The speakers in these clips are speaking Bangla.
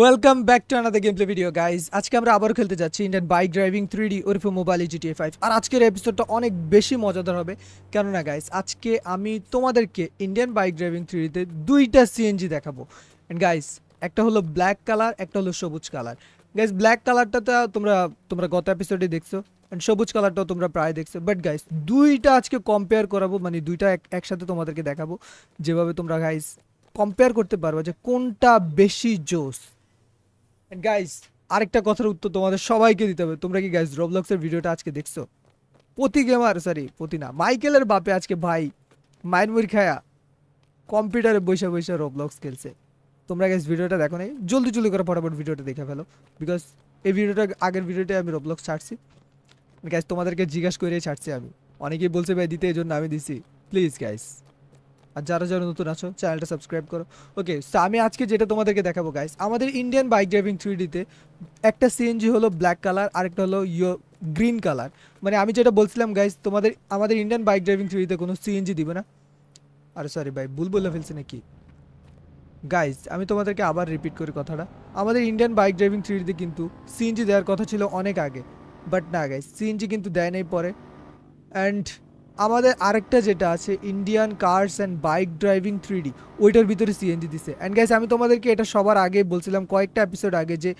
welcome back to another game play video guys আজকে আমরা আবার খেলতে যাচ্ছি Indian bike driving three D ওরফে মোবাইল জিটিএ ফাইভ আর আজকের এপিসোডটা অনেক বেশি মজাদার হবে কেননা গাইজ আজকে আমি তোমাদেরকে ইন্ডিয়ান বাইক ড্রাইভিং থ্রিডিতে দুইটা সিএনজি দেখাবো অ্যান্ড গাইজ একটা হলো ব্ল্যাক কালার একটা হলো সবুজ কালার গাইজ ব্ল্যাক কালারটা তো তোমরা তোমরা গত এপিসোডে দেখছো অ্যান্ড সবুজ কালারটাও তোমরা প্রায় দেখছো বাট গাইজ দুইটা আজকে কম্পেয়ার করাবো মানে দুইটা একসাথে তোমাদেরকে দেখাবো যেভাবে তোমরা গাইজ কম্পেয়ার করতে পারবো যে কোনটা বেশি জোশ গাইজ আরেকটা কথার উত্তর তোমাদের সবাইকে দিতে হবে তোমরা কি গাইজ রবলক্সের ভিডিওটা আজকে দেখছো প্রতি গেমার সরি প্রতি না মাইকেলের বাপে আজকে ভাই মায়ের মুড়ি খায়া কম্পিউটারে বৈশা বৈশা রবলক্স খেলছে তোমরা গাইজ ভিডিওটা দেখো নাই জলদি জলদি করে ফটাফট ভিডিওটা দেখে ফেলো বিকজ এই ভিডিওটা আগের ভিডিওটাই আমি রবলক্স ছাড়ছি গাইজ তোমাদেরকে জিজ্ঞাসা করে ছাড়ছি আমি অনেকেই বলছে ভাই দিতে এই জন্য আমি দিছি প্লিজ গাইজ আর যারা যারা নতুন আছো চ্যানেলটা সাবস্ক্রাইব করো ওকে সো আমি আজকে যেটা তোমাদেরকে দেখাবো গাইস আমাদের ইন্ডিয়ান বাইক ড্রাইভিং থ্রি ডিতে একটা সিএনজি হলো ব্ল্যাক কালার আরেকটা হলো ইয়ো গ্রিন কালার মানে আমি যেটা বলছিলাম গাইস তোমাদের আমাদের ইন্ডিয়ান বাইক ড্রাইভিং থ্রিতে কোনো সিএনজি দিবে না আরে সরি ভাই ভুল বলে ফেলছি নাকি গাইস আমি তোমাদেরকে আবার রিপিট করি কথাটা আমাদের ইন্ডিয়ান বাইক ড্রাইভিং থ্রিডিতে কিন্তু সিএনজি দেওয়ার কথা ছিল অনেক আগে বাট না গাইস সিএনজি কিন্তু দেয় নাই পরে অ্যান্ড আমাদের আরেকটা যেটা আছে Indian cars and bike driving three D ওইটার ভিতরে সিএনজি দিছে অ্যান্ড গাইস আমি তোমাদেরকে এটা সবার আগে বলছিলাম কয়েকটা এপিসোড আগে যে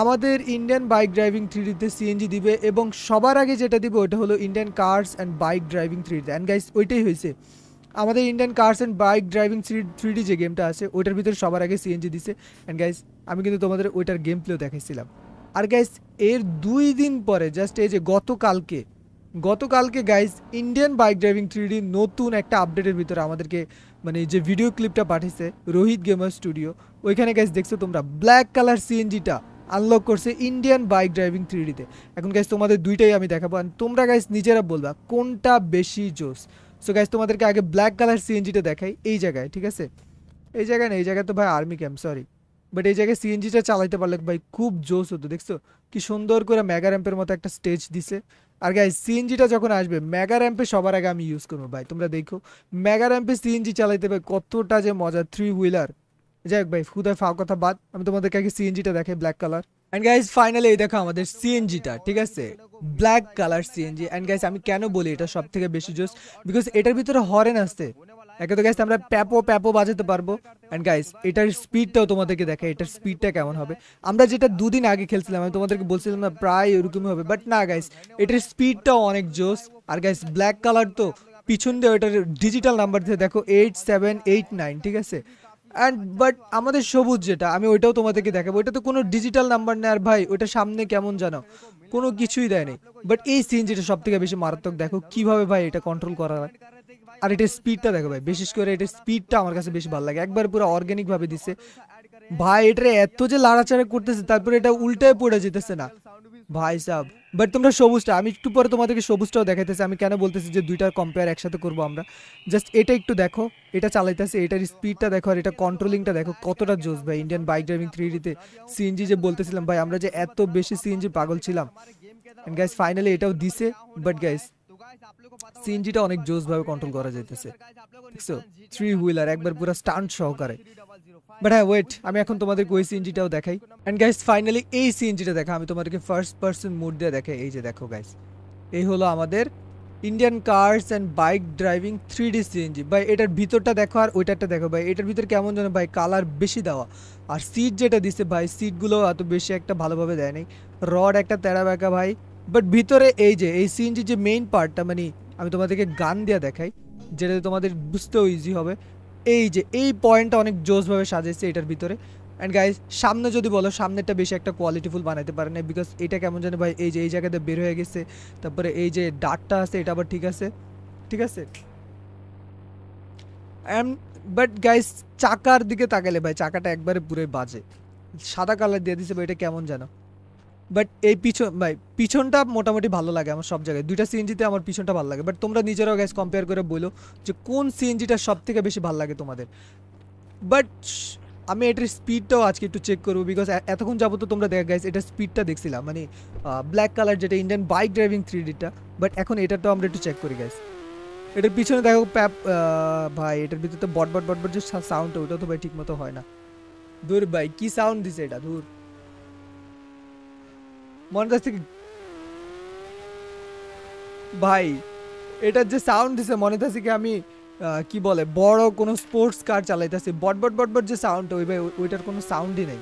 আমাদের ইন্ডিয়ান বাইক ড্রাইভিং থ্রি ডিতে সিএনজি দিবে এবং সবার আগে যেটা দিবে ওটা হলো Indian cars and bike driving three D and guys ওইটাই হয়েছে আমাদের Indian cars and bike driving three D যে গেমটা আছে ওইটার ভিতরে সবার আগে সিএনজি দিছে অ্যান্ড গাইস আমি কিন্তু তোমাদের ওইটার গেম প্লেও দেখাইছিলাম আর গাইস এর দুই দিন পরে জাস্ট এই যে গতকালকে গতকালকে guys Indian bike driving three D নতুন একটা আপডেটের ভিতরে আমাদেরকে মানে যে ভিডিও ক্লিপটা পাঠিয়েছে রোহিত গেমার স্টুডিও ওইখানে গাইজ দেখছো তোমরা ব্ল্যাক কালার সিএনজিটা আনলক করছে ইন্ডিয়ান বাইক ড্রাইভিং থ্রিডিতে এখন গাইজ তোমাদের দুইটাই আমি দেখাবো আর তোমরা গাইজ নিজেরা বলবা কোনটা বেশি জোস সো গাইজ তোমাদেরকে আগে ব্ল্যাক কালার সিএনজিটা দেখাই এই জায়গায় ঠিক আছে এই জায়গায় না এই জায়গায় তো ভাই আর্মি ক্যাম্প সরি বাট এই জায়গায় সিএনজিটা চালাইতে পারলে ভাই খুব জোস হতো দেখছো কি সুন্দর করে মেগা র্যাম্পের মতো একটা স্টেজ দিছে আর গাই সিএনজিটা যখন আসবে মেগা র্যাম্পে সবার আগে আমি ইউজ করবো ভাই তোমরা দেখো মেগা র্যাম্পে সিএনজি চালাইতে ভাই কতটা যে মজা থ্রি হুইলার যাই হোক ভাই খুদায় ফাও কথা বাদ আমি তোমাদেরকে আগে সিএনজিটা দেখাই black colour and guys finally এই দেখো আমাদের সিএনজিটা ঠিক আছে black colour CNG and guys আমি কেন বলি এটা সব থেকে বেশি জোস বিকজ এটার ভিতরে হরেন আসতে একে তো গাইস আমরা প্যাপো প্যাপো বাজাতে পারবো অ্যান্ড গাইস এটার স্পিডটাও তোমাদেরকে দেখে এটার স্পিডটা কেমন হবে আমরা যেটা দুদিন আগে খেলছিলাম আমি তোমাদেরকে বলছিলাম না প্রায় ওরকমই হবে বাট না গাইস এটার স্পিডটাও অনেক জোস আর গাইস ব্ল্যাক কালার তো পিছন দিয়ে ওটার ডিজিটাল নাম্বার দিয়ে দেখো এইট সেভেন এইট নাইন ঠিক আছে অ্যান্ড বাট আমাদের সবুজ যেটা আমি ওইটাও তোমাদেরকে দেখাবো ওইটা তো কোনো ডিজিটাল নাম্বার নেই আর ভাই ওইটা সামনে কেমন জানো কোনো কিছুই দেয়নি বাট এই সিন যেটা সব থেকে বেশি মারাত্মক দেখো কিভাবে ভাই এটা কন্ট্রোল করা হয় আর এটার স্পিডটা দেখো ভাই বিশেষ করে এটার স্পিডটা আমার কাছে বেশি ভালো লাগে একবার পুরো ভাবে দিছে ভাই এটা এত যে লাড়াচাড়া করতেছে তারপরে এটা উল্টায় পড়ে যেতেছে না ভাই সাহ বাট তোমরা সবুজটা আমি একটু পরে তোমাদেরকে সবুজটাও দেখাইতেছি আমি কেন বলতেছি যে দুইটার কম্পেয়ার একসাথে করবো আমরা জাস্ট এটা একটু দেখো এটা চালাইতেছে এটার স্পিডটা দেখো আর এটা কন্ট্রোলিংটা দেখো কতটা জোস ভাই ইন্ডিয়ান বাইক ড্রাইভিং থ্রি ডিতে সিএনজি যে বলতেছিলাম ভাই আমরা যে এত বেশি সিএনজি পাগল ছিলাম গাইস ফাইনালি এটাও দিছে বাট গাইস সিএনজিটা অনেক ভাবে কন্ট্রোল করা যাইতেছে দেখছো থ্রি হুইলার একবার পুরো স্টান্ট সহকারে বাট হ্যাঁ ওয়েট আমি এখন তোমাদের ওই সিএনজিটাও দেখাই অ্যান্ড গাইস ফাইনালি এই সিএনজিটা দেখা আমি তোমাদেরকে ফার্স্ট পার্সন মুড দিয়ে দেখাই এই যে দেখো গাইস এই হলো আমাদের Indian cars and bike driving three D CNG ভাই এটার ভিতরটা দেখো আর ওইটারটা দেখো ভাই এটার ভিতর কেমন যেন ভাই কালার বেশি দেওয়া আর সিট যেটা দিছে ভাই সিটগুলো এত বেশি একটা ভালোভাবে দেয় নাই রড একটা তেরা ব্যাকা ভাই বাট ভিতরে এই যে এই সিএনজি যে মেইন পার্টটা মানে আমি তোমাদেরকে গান দিয়ে দেখাই যেটা তোমাদের বুঝতেও ইজি হবে এই যে এই পয়েন্টটা অনেক জোসভাবে সাজিয়েছে এটার ভিতরে অ্যান্ড গাইজ সামনে যদি বলো সামনেরটা বেশি একটা কোয়ালিটিফুল বানাতে পারে না বিকজ এটা কেমন জানে ভাই এই যে এই জায়গাতে বের হয়ে গেছে তারপরে এই যে ডাটটা আছে এটা আবার ঠিক আছে ঠিক আছে বাট গাইজ চাকার দিকে তাকালে ভাই চাকাটা একবারে পুরোই বাজে সাদা কালার দিয়ে দিছে ভাই এটা কেমন জানো বাট এই পিছন ভাই পিছনটা মোটামুটি ভালো লাগে আমার সব জায়গায় দুইটা সিএনজিতে আমার পিছনটা ভালো লাগে বাট তোমরা নিজেরাও গ্যাস কম্পেয়ার করে বলো যে কোন সিএনজিটা সব থেকে বেশি ভালো লাগে তোমাদের বাট আমি এটার স্পিডটাও আজকে একটু চেক করবো বিকজ এতক্ষণ যাবো তো তোমরা দেখ গাইজ এটার স্পিডটা দেখছিলাম মানে ব্ল্যাক কালার যেটা ইন্ডিয়ান বাইক ড্রাইভিং থ্রি ডিটা বাট এখন এটাটাও আমরা একটু চেক করি গাইজ এটার পিছনে দেখো প্যাপ ভাই এটার ভিতরে তো বট বট বট বট যে সাউন্ডটা ওটা তো ভাই ঠিকমতো হয় না দূর ভাই কী সাউন্ড দিছে এটা দূর মনে হচ্ছে ভাই এটার যে সাউন্ড দিছে মনে হচ্ছে কি আমি কি বলে বড় কোনো স্পোর্টস কার চালাইতেছি বট বট বট বট যে সাউন্ড ওই ভাই ওইটার কোনো সাউন্ডই নেই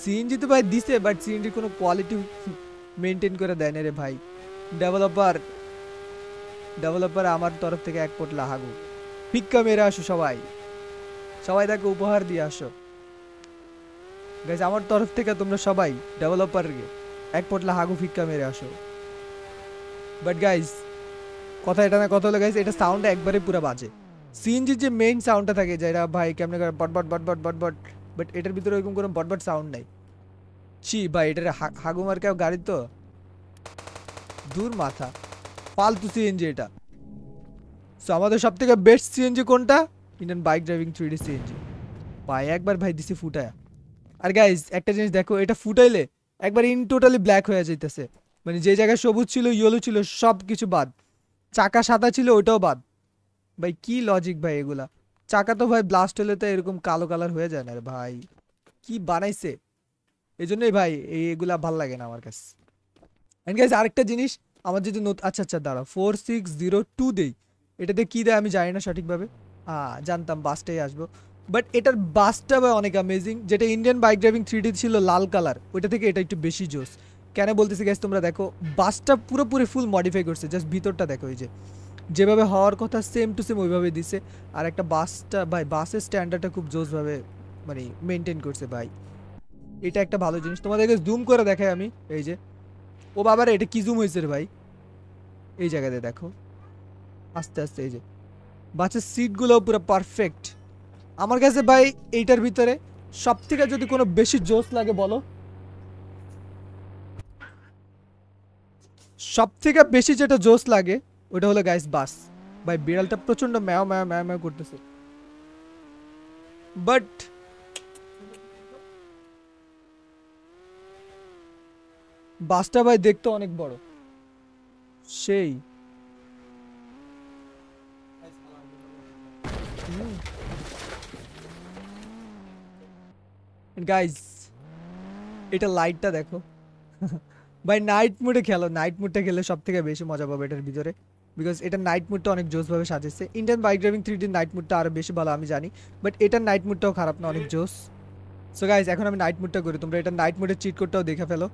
সিএনজি তো ভাই দিছে বাট সিএনজির কোনো কোয়ালিটি মেনটেন করে দেয় না রে ভাই ডেভেলপার ডেভেলপার আমার তরফ থেকে এক পোট হাগু পিক্কা মেরে আসো সবাই সবাই তাকে উপহার দিয়ে আসো গাইজ আমার তরফ থেকে তোমরা সবাই ডেভেলপারকে এক পটলা হাগু ফিক্কা মেরে আসো বাট গাইজ কথা এটা না কথা হলো গাইজ এটা সাউন্ড একবারে পুরো বাজে সিএনজির যে মেইন সাউন্ডটা থাকে যেটা ভাই কেমন করে বট বট বট বট বট বট বাট এটার ভিতরে ওইরকম কোনো বট বট সাউন্ড নাই ছি ভাই এটার হাগু মার্কা গাড়ি তো দূর মাথা পালতু সিএনজি এটা সো আমাদের সব থেকে বেস্ট সিএনজি কোনটা Indian bike driving three D CNG ভাই একবার ভাই দিছি ফুটায় আর গাইজ একটা জিনিস দেখো এটা ফুটাইলে একবার ইন টোটালি ব্ল্যাক হয়ে যাইতেছে মানে যে জায়গায় সবুজ ছিল ইয়েলো ছিল সব কিছু বাদ চাকা সাদা ছিল ওইটাও বাদ ভাই কি লজিক ভাই এগুলা চাকা তো ভাই ব্লাস্ট হলে তো এরকম কালো কালার হয়ে যায় না রে ভাই কি বানাইছে এই জন্যই ভাই এগুলা ভাল লাগে না আমার কাছে অ্যান্ড গাইজ আরেকটা জিনিস আমার যদি আচ্ছা আচ্ছা দাঁড়া ফোর সিক্স জিরো টু দেই এটাতে কী দেয় আমি জানি না সঠিকভাবে হ্যাঁ জানতাম বাসটাই আসবো বাট এটার বাসটা বা অনেক অ্যামেজিং যেটা ইন্ডিয়ান বাইক ড্রাইভিং থ্রি ছিল লাল কালার ওইটা থেকে এটা একটু বেশি জোস কেন বলতেছি গ্যাস তোমরা দেখো বাসটা পুরোপুরি ফুল মডিফাই করছে জাস্ট ভিতরটা দেখো এই যে যেভাবে হওয়ার কথা সেম টু সেম ওইভাবে দিছে আর একটা বাসটা ভাই বাসের স্ট্যান্ডার্ডটা খুব জোসভাবে মানে মেনটেন করছে ভাই এটা একটা ভালো জিনিস তোমাদেরকে জুম করে দেখাই আমি এই যে ও বাবার এটা কি জুম হয়েছে ভাই এই জায়গাতে দেখো আস্তে আস্তে এই যে বাচ্চার সিটগুলো পুরো পারফেক্ট আমার কাছে ভাই এইটার ভিতরে সব থেকে যদি কোনো বেশি জোস লাগে বলো সব থেকে বেশি যেটা জোস লাগে ওটা হলো গাইস বাস ভাই বিড়ালটা প্রচণ্ড ম্যাও ম্যাও ম্যাও ম্যাও করতেছে বাট বাসটা ভাই দেখতে অনেক বড় সেই গাইজ এটা লাইটটা দেখো ভাই নাইট মুডে খেলো নাইট মুডটা খেলে সব থেকে বেশি মজা পাবে এটার ভিতরে বিকজ এটা নাইট মুডটা অনেক জোসভাবে সাজিয়েছে ইন্ডিয়ান বাইক ড্রাইভিং থ্রি ডির নাইট মুডটা আরও বেশি ভালো আমি জানি বাট এটার নাইট মুডটাও খারাপ না অনেক জোস সো গাইজ এখন আমি নাইট মুডটা করি তোমরা এটা নাইট মুডের চিট কোডটাও দেখে ফেলো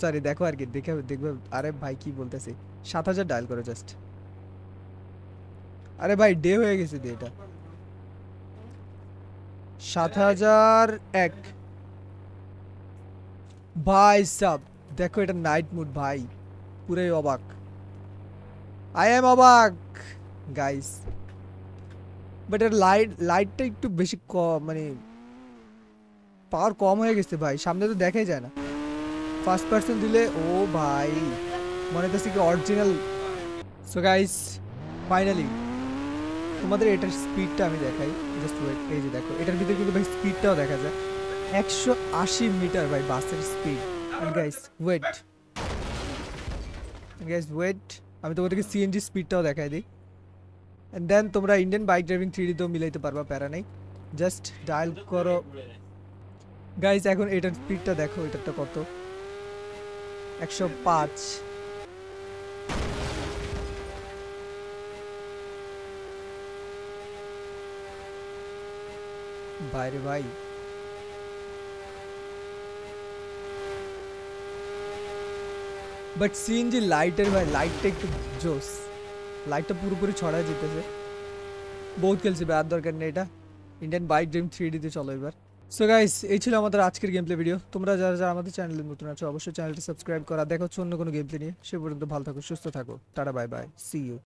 সরি দেখো আর কি দেখে দেখবে আরে ভাই কি বলতেছি সাত হাজার ডায়াল করো জাস্ট আরে ভাই ডে হয়ে গেছে এটা সাত হাজার এক ভাই সাব দেখো এটা নাইট মুড ভাই পুরাই অবাক আই এম অবাক গাইস বাট এর লাইট লাইটটা একটু বেশি কম মানে পাওয়ার কম হয়ে গেছে ভাই সামনে তো দেখাই যায় না ফার্স্ট পার্সন দিলে ও ভাই মনে হচ্ছে কি অরিজিনাল সো গাইস ফাইনালি তোমাদের এটার স্পিডটা আমি দেখাই জাস্ট ওয়েট এই যে দেখো এটার ভিতরে কিন্তু ভাই স্পিডটাও দেখা যায় একশো আশি মিটার ভাই বাসের speed guys wait guys wait আমি তোমাদেরকে সিএনজি স্পিডটাও দেখাই দিই অ্যান্ড দেন তোমরা ইন্ডিয়ান বাইক ড্রাইভিং থ্রি তো মিলাইতে পারবা প্যারা নেই জাস্ট ডায়াল করো গাইস এখন এটার স্পিডটা দেখো এটারটা কত একশো পাঁচ বাইরে ভাই বাট সিএনজি লাইটের ভাই লাইটটা একটু জোস লাইটটা পুরোপুরি ছড়ায় যেতেছে বহুত ভাই আর দরকার নেই এটা ইন্ডিয়ান বাইক ড্রিম থ্রি ডিতে চলো এবার সো গাইস এই ছিল আমাদের আজকের গেম প্লে ভিডিও তোমরা যারা যারা আমাদের চ্যানেলে নতুন আছো অবশ্যই চ্যানেলটি সাবস্ক্রাইব করা দেখো অন্য কোনো গেম প্লে নিয়ে সে পর্যন্ত ভালো থাকো সুস্থ থাকো tata bye bye see you